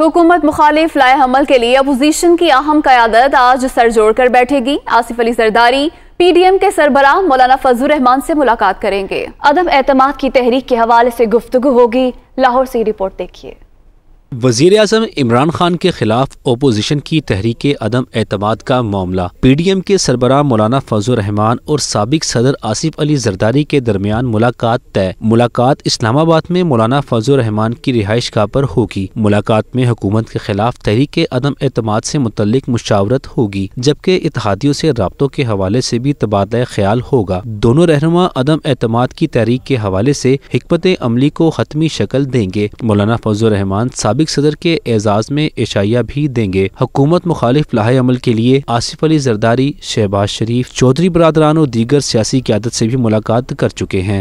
हुकूमत मुखालिफ लाए हमल के लिए अपोजिशन की अहम क्यादत आज सर जोड़कर कर बैठेगी आसिफ अली सरदारी पीडीएम के सरबराह मौलाना फजल रहमान से मुलाकात करेंगे अदम एतम की तहरीक के हवाले से गुफ्तगु होगी लाहौर से रिपोर्ट देखिए वजीर अजम इमरान खान के खिलाफ अपोजिशन की तहरीक अदम एतमाद का मामला पी डी एम के सरबरा मौलाना फजल रहमान और सबक सदर आसिफ अली जरदारी के दरमियान मुलाकात तय मुलाकात इस्लामाबाद में मौलाना फजल रहमान की रिहाइश गाह पर होगी मुलाकात में हुकूमत के खिलाफ तहरीक अदम एतम से मुतल मुशावरत होगी जबकि इतिहादियों से रबतों के हवाले से भी तबादला ख्याल होगा दोनों रहनुमा अदम एतमाद की तहरीक के हवाले से हमत अमली को हतमी शक्ल देंगे मौलाना फजल रहमान सबक सबक सदर के एजाज में एशाया भी देंगे हुकूमत मुखालिफ लाहे अमल के लिए आसिफ अली जरदारी शहबाज शरीफ चौधरी बरदरान और दीगर सियासी क्यादत से भी मुलाकात कर चुके हैं